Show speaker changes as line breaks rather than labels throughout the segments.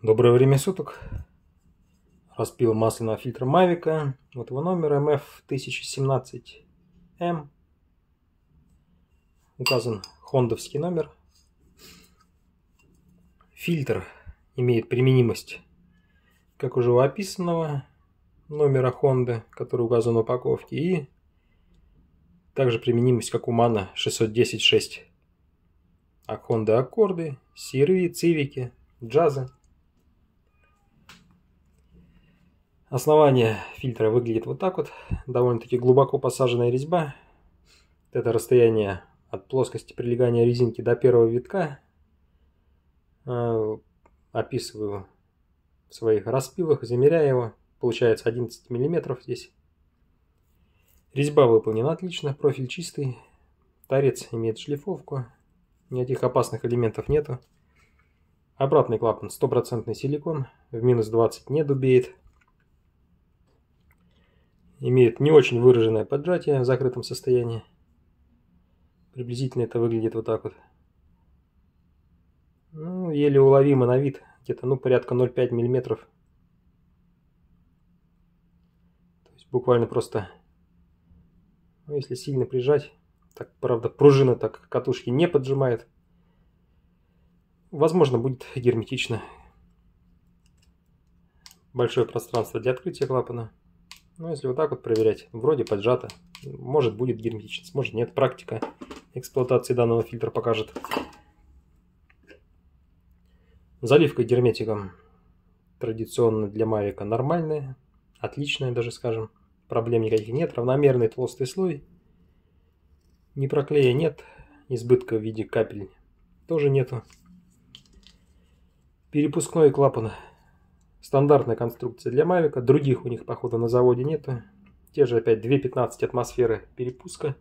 Доброе время суток. Распил масляного фильтра Мавика. Вот его номер MF1017M. Указан хондовский номер. Фильтр имеет применимость, как уже у описанного, номера Honda, который указан в упаковке, и также применимость, как у Мана 610.6. А Honda аккорды, серви, цивики, джазы – Основание фильтра выглядит вот так вот. Довольно-таки глубоко посаженная резьба. это расстояние от плоскости прилегания резинки до первого витка. Э, описываю в своих распилах, замеряю его. Получается 11 мм здесь. Резьба выполнена отлично, профиль чистый. Торец имеет шлифовку. Никаких опасных элементов нету. Обратный клапан стопроцентный силикон. В минус 20 не дубеет имеет не очень выраженное поджатие в закрытом состоянии. Приблизительно это выглядит вот так вот. Ну, еле уловимо на вид, где-то, ну, порядка 0,5 мм. То есть буквально просто, ну, если сильно прижать, так, правда, пружина так катушки не поджимает. Возможно, будет герметично. Большое пространство для открытия клапана. Ну если вот так вот проверять, вроде поджато. Может будет герметичность, может нет. Практика эксплуатации данного фильтра покажет. Заливка герметиком традиционно для Мавика нормальная, отличная даже, скажем. Проблем никаких нет. Равномерный толстый слой. Не проклея нет. Избытка в виде капель тоже нету. Перепускной клапан Стандартная конструкция для Мавика. Других у них, походу, на заводе нету. Те же опять 2.15 атмосферы перепуска.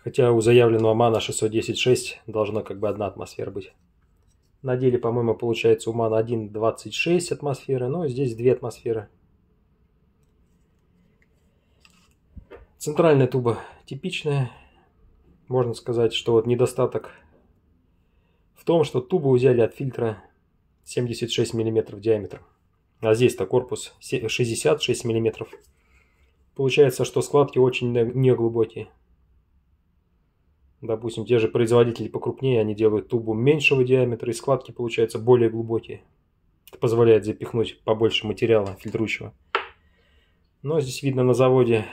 Хотя у заявленного мана 610.6 должна как бы одна атмосфера быть. На деле, по-моему, получается у мана 1.26 атмосферы, но здесь 2 атмосферы. Центральная туба типичная. Можно сказать, что вот недостаток в том, что тубу взяли от фильтра 76 мм диаметром. А здесь-то корпус 66 мм. Получается, что складки очень неглубокие. Допустим, те же производители покрупнее, они делают тубу меньшего диаметра, и складки получаются более глубокие. Это позволяет запихнуть побольше материала фильтрующего. Но здесь видно на заводе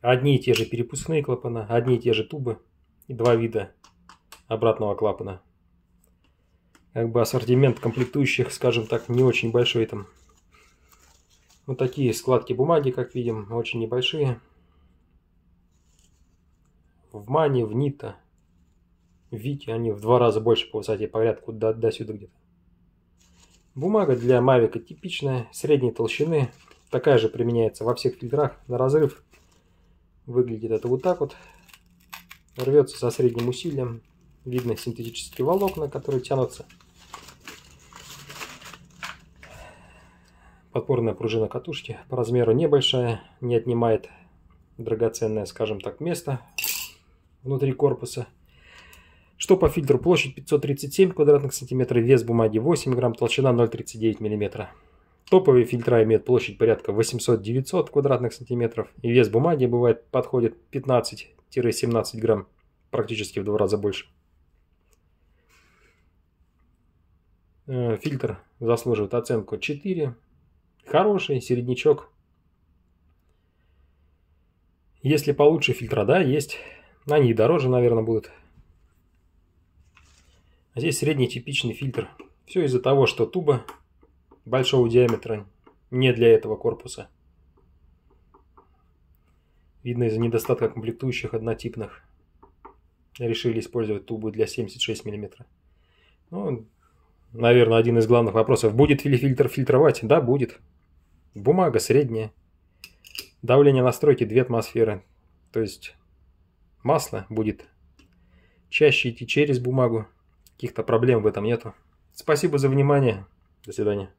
одни и те же перепускные клапана, одни и те же тубы и два вида обратного клапана как бы ассортимент комплектующих, скажем так, не очень большой там. Вот такие складки бумаги, как видим, очень небольшие. В Мане, в Нито, в Вите они в два раза больше по высоте, порядку до, до сюда где-то. Бумага для Мавика типичная, средней толщины. Такая же применяется во всех фильтрах на разрыв. Выглядит это вот так вот. Рвется со средним усилием. Видно синтетические волокна, которые тянутся. Подпорная пружина катушки по размеру небольшая, не отнимает драгоценное, скажем так, место внутри корпуса. Что по фильтру? Площадь 537 квадратных сантиметров, вес бумаги 8 грамм, толщина 0,39 миллиметра. Топовые фильтра имеют площадь порядка 800-900 квадратных сантиметров, и вес бумаги бывает подходит 15-17 грамм, практически в два раза больше. Э, фильтр заслуживает оценку 4, Хороший середнячок. Если получше фильтра, да, есть. Они дороже, наверное, будут. А здесь средний типичный фильтр. Все из-за того, что туба большого диаметра не для этого корпуса. Видно из-за недостатка комплектующих однотипных. Решили использовать тубу для 76 мм. Ну, наверное, один из главных вопросов. Будет ли фильтр фильтровать? Да, будет. Бумага средняя. Давление настройки 2 атмосферы. То есть масло будет чаще идти через бумагу. Каких-то проблем в этом нету. Спасибо за внимание. До свидания.